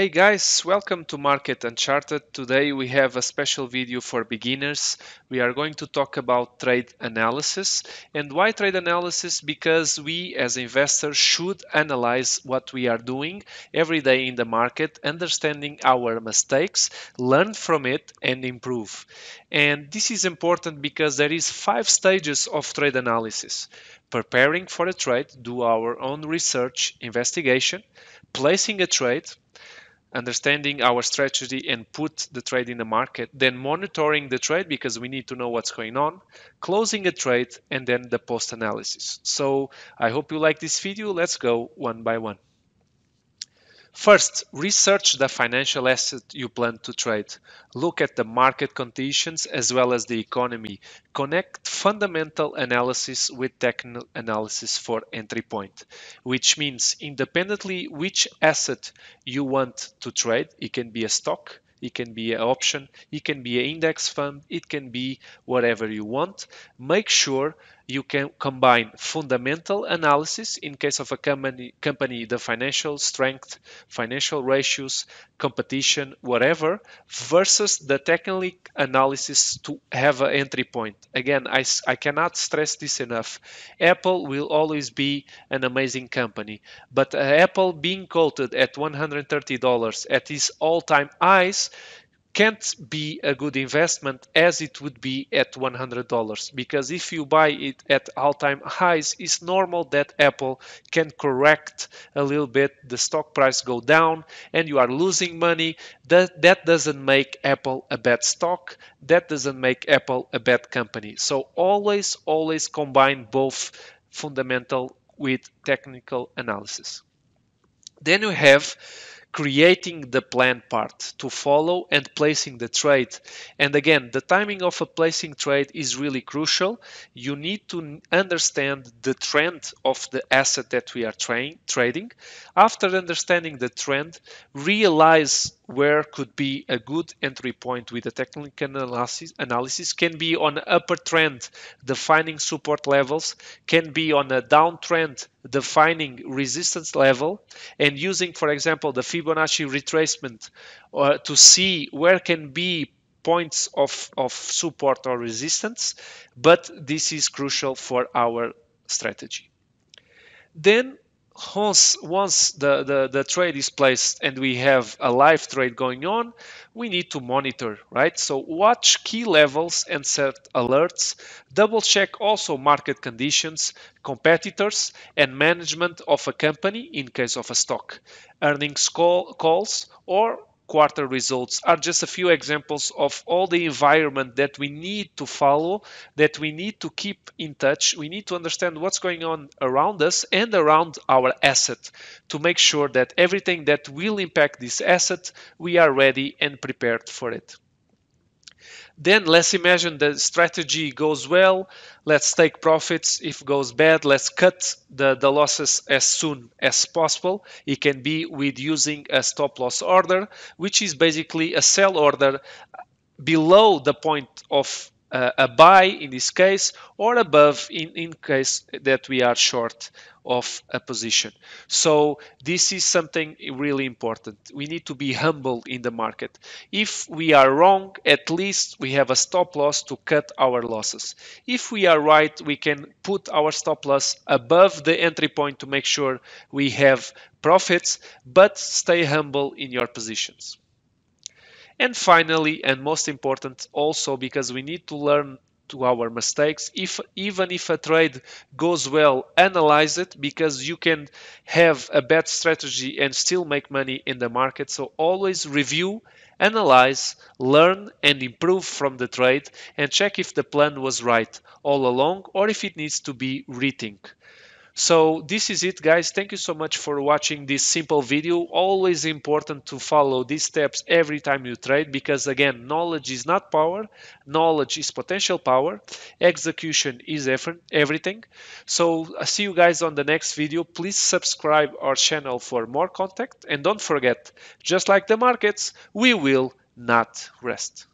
Hey guys, welcome to Market Uncharted. Today we have a special video for beginners. We are going to talk about trade analysis. And why trade analysis? Because we as investors should analyze what we are doing every day in the market, understanding our mistakes, learn from it and improve. And this is important because there is five stages of trade analysis preparing for a trade, do our own research, investigation, placing a trade, understanding our strategy and put the trade in the market, then monitoring the trade because we need to know what's going on, closing a trade, and then the post analysis. So I hope you like this video. Let's go one by one. First, research the financial asset you plan to trade. Look at the market conditions as well as the economy. Connect fundamental analysis with technical analysis for entry point, which means independently which asset you want to trade. It can be a stock, it can be an option, it can be an index fund, it can be whatever you want. Make sure you can combine fundamental analysis in case of a company, company the financial strength, financial ratios, competition, whatever, versus the technical analysis to have an entry point. Again, I, I cannot stress this enough. Apple will always be an amazing company, but uh, Apple being quoted at $130 at its all-time highs can't be a good investment as it would be at $100 because if you buy it at all-time highs it's normal that apple can correct a little bit the stock price go down and you are losing money that that doesn't make apple a bad stock that doesn't make apple a bad company so always always combine both fundamental with technical analysis then you have creating the plan part to follow and placing the trade. And again, the timing of a placing trade is really crucial. You need to understand the trend of the asset that we are tra trading. After understanding the trend, realize where could be a good entry point with a technical analysis, analysis can be on upper trend defining support levels can be on a downtrend defining resistance level and using for example the fibonacci retracement uh, to see where can be points of, of support or resistance but this is crucial for our strategy then once, once the, the, the trade is placed and we have a live trade going on, we need to monitor, right? So watch key levels and set alerts, double check also market conditions, competitors, and management of a company in case of a stock, earnings call, calls, or quarter results are just a few examples of all the environment that we need to follow, that we need to keep in touch. We need to understand what's going on around us and around our asset to make sure that everything that will impact this asset, we are ready and prepared for it. Then let's imagine the strategy goes well, let's take profits. If goes bad, let's cut the, the losses as soon as possible. It can be with using a stop loss order, which is basically a sell order below the point of uh, a buy in this case or above in, in case that we are short of a position. So this is something really important. We need to be humble in the market. If we are wrong, at least we have a stop loss to cut our losses. If we are right, we can put our stop loss above the entry point to make sure we have profits, but stay humble in your positions. And finally, and most important also because we need to learn to our mistakes if even if a trade goes well analyze it because you can have a bad strategy and still make money in the market so always review analyze learn and improve from the trade and check if the plan was right all along or if it needs to be rethink so this is it guys. Thank you so much for watching this simple video. Always important to follow these steps every time you trade because again, knowledge is not power. Knowledge is potential power. Execution is everything. So I uh, see you guys on the next video. Please subscribe our channel for more content. And don't forget, just like the markets, we will not rest.